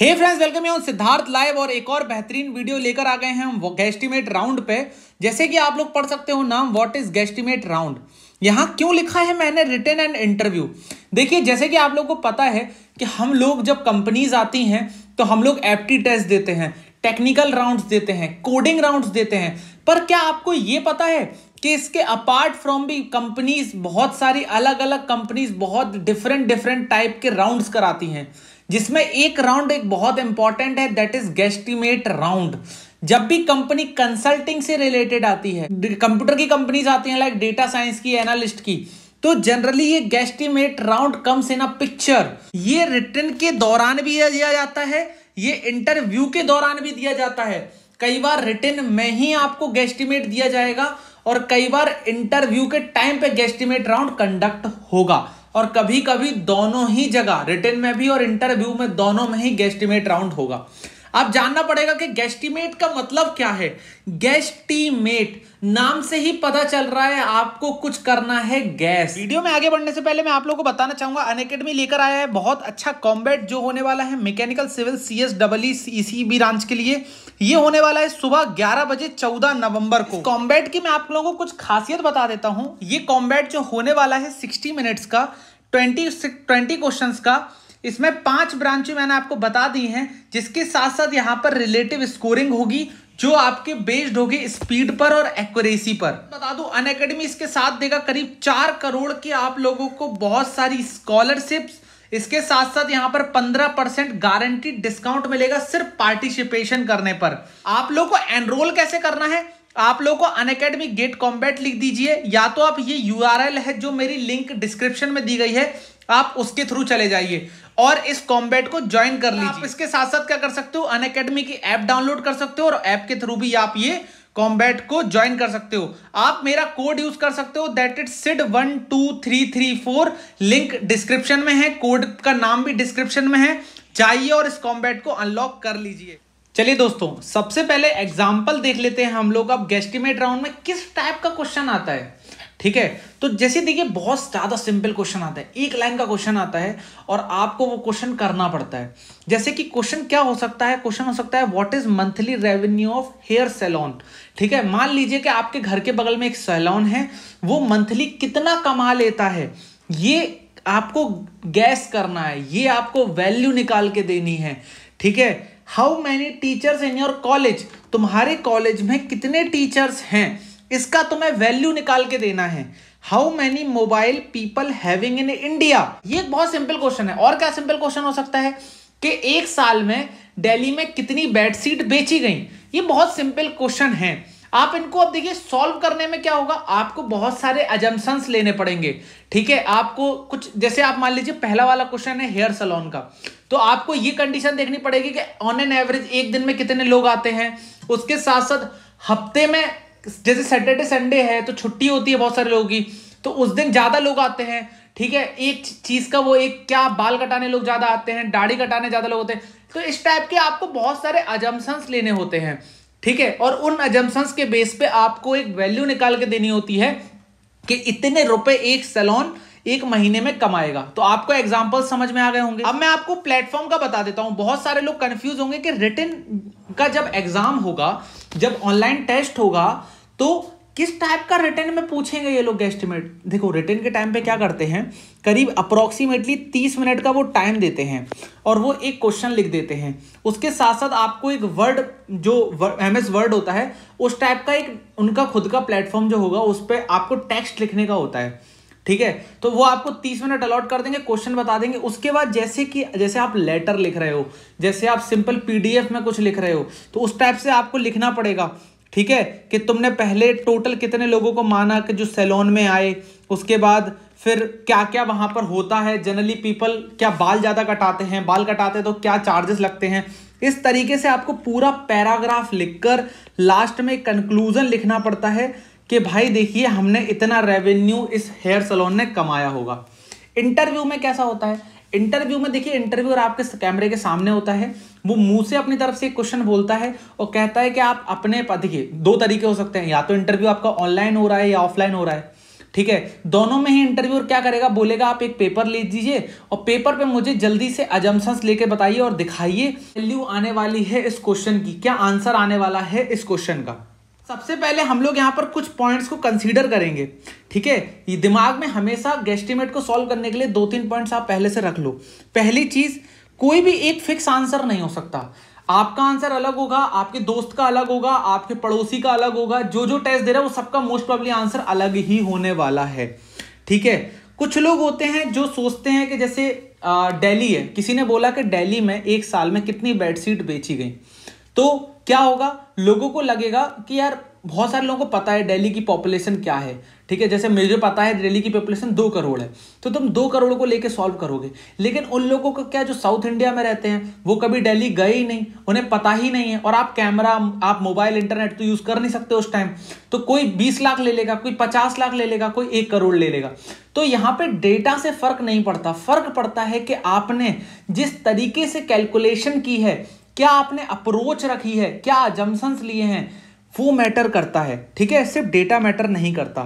हे friends welcome है Siddharth live और एक और बेहतरीन वीडियो लेकर आ गए हैं हम गेस्टिमेट राउंड पे जैसे कि आप लोग पढ़ सकते हो नाम व्हाट इज गेस्टिमेट राउंड यहाँ क्यों लिखा है मैंने रिटर्न एंड इंटरव्यू देखिए जैसे कि आप लोग को पता है कि हम लोग जब कंपनीज आती हैं तो हम लोग एप्टी टेस्ट देते हैं टेक्निकल राउंड देते हैं कोडिंग राउंड देते हैं पर क्या आपको ये पता है कि इसके अपार्ट फ्रॉम भी कंपनीज बहुत सारी अलग अलग कंपनीज बहुत डिफरेंट डिफरेंट टाइप के राउंड्स कराती हैं जिसमें एक राउंड एक बहुत इंपॉर्टेंट है दैट इज गेस्टिमेट राउंड जब भी कंपनी कंसल्टिंग से रिलेटेड आती है कंप्यूटर की कंपनीज आती हैं लाइक डेटा साइंस की एनालिस्ट की तो जनरली ये guesstimate round comes in a picture ये रिटर्न के दौरान भी दिया जाता है ये इंटरव्यू के दौरान भी दिया जाता है कई बार रिटर्न में ही आपको गेस्टिमेट दिया जाएगा और कई बार इंटरव्यू के टाइम पे गेस्टिमेट राउंड कंडक्ट होगा और कभी कभी दोनों ही जगह रिटर्न में भी और इंटरव्यू में दोनों में ही गेस्टिमेट राउंड होगा आप जानना पड़ेगा कि गेस्टिमेट का मतलब क्या है गेस्टिमेट नाम से ही पता चल रहा है आपको कुछ करना है गैस वीडियो में आगे बढ़ने से पहले मैं आप लोगों को बताना चाहूंगा अन अकेडमी लेकर आया है बहुत अच्छा कॉम्बैट जो होने वाला है mechanical civil C S double branch के लिए ये होने वाला है सुबह 11 बजे 14 नवंबर को कॉम्बैट की मैं आप लोगों को कुछ खासियत बता देता हूँ ये कॉम्बैट जो होने वाला है सिक्सटी मिनट्स का ट्वेंटी ट्वेंटी क्वेश्चन का इसमें पांच ब्रांच मैंने आपको बता दी हैं जिसके साथ साथ यहाँ पर रिलेटिव स्कोरिंग होगी जो आपके बेस्ड होगी स्पीड पर और एक्यूरेसी पर बता दू अन अकेडमी इसके साथ देगा करीब चार करोड़ की आप लोगों को बहुत सारी स्कॉलरशिप्स इसके साथ साथ यहाँ पर 15 परसेंट गारंटी डिस्काउंट मिलेगा सिर्फ पार्टिसिपेशन करने पर आप लोगों को एनरोल कैसे करना है आप लोग को अन गेट कॉम्बैट लिख दीजिए या तो आप ये यू है जो मेरी लिंक डिस्क्रिप्शन में दी गई है आप उसके थ्रू चले जाइए और इस कॉम्बैट को ज्वाइन कर लीजिए आप इसके साथ साथ क्या कर सकते हो अन की ऐप डाउनलोड कर सकते हो और ऐप के थ्रू भी आप ये कॉम्बैट को ज्वाइन कर सकते हो आप मेरा कोड यूज कर सकते हो दैट इट सिड one two three three four link description में है कोड का नाम भी डिस्क्रिप्शन में है जाइए और इस कॉम्बैट को अनलॉक कर लीजिए चलिए दोस्तों सबसे पहले एग्जाम्पल देख लेते हैं हम लोग अब गेस्टिमेट राउंड में किस टाइप का क्वेश्चन आता है ठीक है तो जैसे देखिए बहुत ज़्यादा सिंपल क्वेश्चन आता है एक लाइन का क्वेश्चन आता है और आपको वो क्वेश्चन करना पड़ता है जैसे कि क्वेश्चन क्या हो सकता है क्वेश्चन हो सकता है what is monthly revenue of hair salon ठीक है मान लीजिए कि आपके घर के बगल में एक सैलॉन है वो मंथली कितना कमा लेता है ये आपको गैस करना है ये आपको वैल्यू निकाल के देनी है ठीक है how many teachers in your college तुम्हारे कॉलेज में कितने टीचर्स हैं इसका तुम्हें वैल्यू निकाल के देना है how many mobile people having in India ये एक बहुत सिंपल क्वेश्चन है और क्या सिंपल क्वेश्चन हो सकता है कि एक साल में दिल्ली में कितनी बेड सीट बेची गई ये बहुत सिंपल क्वेश्चन है आप इनको अब देखिए सॉल्व करने में क्या होगा आपको बहुत सारे एजम्सन लेने पड़ेंगे ठीक है आपको कुछ जैसे आप मान लीजिए पहला वाला क्वेश्चन है हेयर सलोन का तो आपको ये कंडीशन देखनी पड़ेगी कि ऑन एन एवरेज एक दिन में कितने लोग आते हैं उसके साथ साथ हफ्ते में जैसे सैटरडे संडे है तो छुट्टी होती है बहुत सारे लोगों की तो उस दिन ज़्यादा लोग आते हैं ठीक है एक चीज़ का वो एक क्या बाल कटाने लोग ज़्यादा आते हैं दाढ़ी कटाने ज़्यादा लोग होते हैं तो इस टाइप के आपको बहुत सारे अजम्पन्स लेने होते हैं ठीक है और उन अजम्पन्स के बेस पे आपको एक वैल्यू निकाल के देनी होती है कि इतने रुपए एक सैलॉन एक महीने में कमाएगा तो आपको एग्जाम्पल समझ में आ गए होंगे अब मैं आपको प्लेटफॉर्म का बता देता हूं बहुत सारे लोग कंफ्यूज होंगे कि रिटर्न का जब एग्जाम होगा जब ऑनलाइन टेस्ट होगा तो किस टाइप का रिटर्न में पूछेंगे ये लोग एस्टिमेट देखो रिटर्न के टाइम पे क्या करते हैं करीब अप्रोक्सीमेटली तीस मिनट का वो टाइम देते हैं और वो एक क्वेश्चन लिख देते हैं उसके साथ साथ आपको एक वर्ड जो एम एस वर्ड होता है उस टाइप का एक उनका खुद का प्लेटफॉर्म जो होगा उस पर आपको टेक्स्ट लिखने का होता है ठीक है तो वो आपको तीस मिनट अलॉट कर देंगे क्वेश्चन बता देंगे उसके बाद जैसे कि जैसे आप लेटर लिख रहे हो जैसे आप सिंपल पीडीएफ में कुछ लिख रहे हो तो उस टाइप से आपको लिखना पड़ेगा ठीक है कि तुमने पहले टोटल कितने लोगों को माना कि जो सैलोन में आए उसके बाद फिर क्या क्या वहां पर होता है जनरली पीपल क्या बाल ज़्यादा कटाते हैं बाल कटाते तो क्या चार्जेस लगते हैं इस तरीके से आपको पूरा पैराग्राफ लिखकर लास्ट में कंक्लूज़न लिखना पड़ता है कि भाई देखिए हमने इतना रेवेन्यू इस हेयर सलोन ने कमाया होगा इंटरव्यू में कैसा होता है इंटरव्यू में देखिए इंटरव्यूअर आपके कैमरे के सामने होता है वो मुंह से अपनी तरफ से क्वेश्चन बोलता है और कहता है कि आप अपने देखिए दो तरीके हो सकते हैं या तो इंटरव्यू आपका ऑनलाइन हो रहा है या ऑफलाइन हो रहा है ठीक है दोनों में ही इंटरव्यूअर क्या करेगा बोलेगा आप एक पेपर ले दीजिए और पेपर पे मुझे जल्दी से अजम्पन्स लेके बताइए और दिखाइए वैल्यू आने वाली है इस क्वेश्चन की क्या आंसर आने वाला है इस क्वेश्चन का सबसे पहले हम लोग यहाँ पर कुछ पॉइंट्स को कंसीडर करेंगे ठीक है ये दिमाग में हमेशा गेस्टिमेट को सॉल्व करने के लिए दो तीन पॉइंट्स आप पहले से रख लो पहली चीज़ कोई भी एक फिक्स आंसर नहीं हो सकता आपका आंसर अलग होगा आपके दोस्त का अलग होगा आपके पड़ोसी का अलग होगा जो जो टेस्ट दे रहा है वो सबका मोस्ट प्रॉब्ली आंसर अलग ही होने वाला है ठीक है कुछ लोग होते हैं जो सोचते हैं कि जैसे डेली है किसी ने बोला कि डेली में एक साल में कितनी बेडशीट बेची गई तो क्या होगा लोगों को लगेगा कि यार बहुत सारे लोगों को पता है दिल्ली की पॉपुलेशन क्या है ठीक है जैसे मुझे पता है दिल्ली की पॉपुलेशन दो करोड़ है तो तुम दो करोड़ को लेके सॉल्व करोगे लेकिन उन लोगों का क्या जो साउथ इंडिया में रहते हैं वो कभी दिल्ली गए ही नहीं उन्हें पता ही नहीं है और आप कैमरा आप मोबाइल इंटरनेट तो यूज़ कर नहीं सकते उस टाइम तो कोई बीस लाख ले लेगा कोई पचास लाख ले लेगा कोई एक करोड़ ले लेगा तो यहाँ पे डेटा से फर्क नहीं पड़ता फर्क पड़ता है कि आपने जिस तरीके से कैलकुलेशन की है क्या आपने अप्रोच रखी है क्या जम्सन्स लिए हैं वो मैटर करता है ठीक है सिर्फ डेटा मैटर नहीं करता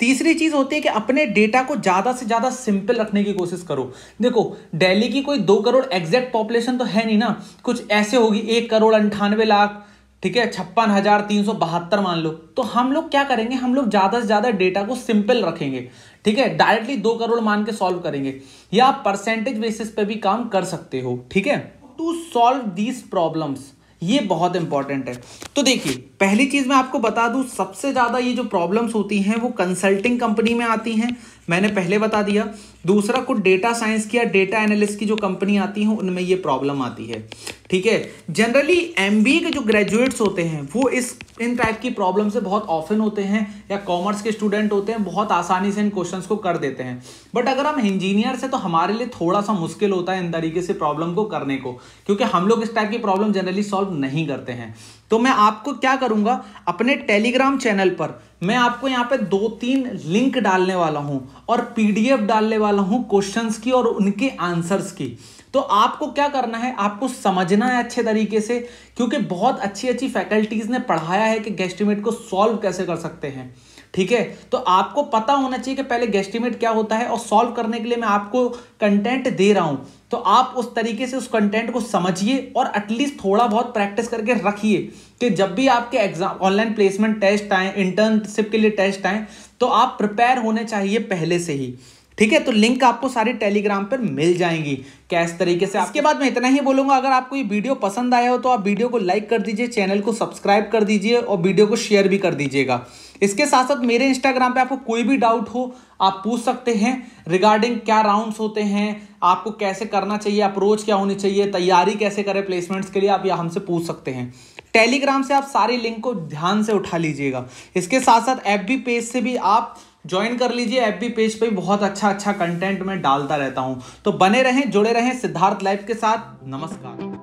तीसरी चीज होती है कि अपने डेटा को ज्यादा से ज्यादा सिंपल रखने की कोशिश करो देखो दिल्ली की कोई दो करोड़ एग्जैक्ट पॉपुलेशन तो है नहीं ना कुछ ऐसे होगी एक करोड़ अंठानवे लाख ठीक है छप्पन हजार तीन सौ बहत्तर मान लो तो हम लोग क्या करेंगे हम लोग ज्यादा से ज्यादा डेटा को सिंपल रखेंगे ठीक है डायरेक्टली दो करोड़ मान के सॉल्व करेंगे या परसेंटेज बेसिस पे भी काम कर सकते हो ठीक है टू सॉल्व दीज प्रॉब्लम्स ये बहुत इंपॉर्टेंट है तो देखिए पहली चीज मैं आपको बता दूं सबसे ज्यादा ये जो प्रॉब्लम्स होती हैं वो कंसल्टिंग कंपनी में आती हैं मैंने पहले बता दिया दूसरा कुछ डेटा साइंस की या डेटा एनालिस्ट की जो कंपनी आती है उनमें ये प्रॉब्लम आती है ठीक है जनरली एम के जो ग्रेजुएट्स होते हैं वो इस इन टाइप की प्रॉब्लम से बहुत ऑफन होते हैं या कॉमर्स के स्टूडेंट होते हैं बहुत आसानी से इन क्वेश्चंस को कर देते हैं बट अगर हम इंजीनियर्स हैं तो हमारे लिए थोड़ा सा मुश्किल होता है इन तरीके से प्रॉब्लम को करने को क्योंकि हम लोग इस टाइप की प्रॉब्लम जनरली सॉल्व नहीं करते हैं तो मैं आपको क्या करूंगा अपने टेलीग्राम चैनल पर मैं आपको यहाँ पे दो तीन लिंक डालने वाला हूँ और पीडीएफ डालने वाला हूँ क्वेश्चंस की और उनके आंसर्स की तो आपको क्या करना है आपको समझना है अच्छे तरीके से क्योंकि बहुत अच्छी अच्छी फैकल्टीज़ ने पढ़ाया है कि गेस्टिमेट को सॉल्व कैसे कर सकते हैं ठीक है तो आपको पता होना चाहिए कि पहले गेस्टिमेट क्या होता है और सॉल्व करने के लिए मैं आपको कंटेंट दे रहा हूं तो आप उस तरीके से उस कंटेंट को समझिए और एटलीस्ट थोड़ा बहुत प्रैक्टिस करके रखिए कि जब भी आपके एग्जाम ऑनलाइन प्लेसमेंट टेस्ट आए इंटर्नशिप के लिए टेस्ट आए तो आप प्रिपेयर होने चाहिए पहले से ही ठीक है तो लिंक आपको सारी टेलीग्राम पर मिल जाएंगी कैस तरीके से आपके बाद मैं इतना ही बोलूंगा अगर आपको ये वीडियो पसंद आया हो तो आप वीडियो को लाइक कर दीजिए चैनल को सब्सक्राइब कर दीजिए और वीडियो को शेयर भी कर दीजिएगा इसके साथ साथ मेरे इंस्टाग्राम पे आपको कोई भी डाउट हो आप पूछ सकते हैं रिगार्डिंग क्या राउंड्स होते हैं आपको कैसे करना चाहिए अप्रोच क्या होनी चाहिए तैयारी कैसे करें प्लेसमेंट्स के लिए आप यहाँ हमसे पूछ सकते हैं टेलीग्राम से आप सारे लिंक को ध्यान से उठा लीजिएगा इसके साथ साथ एफ पेज से भी आप ज्वाइन कर लीजिए एफ भी पेज पे बहुत अच्छा अच्छा कंटेंट मैं डालता रहता हूँ तो बने रहें जुड़े रहें सिद्धार्थ लाइव के साथ नमस्कार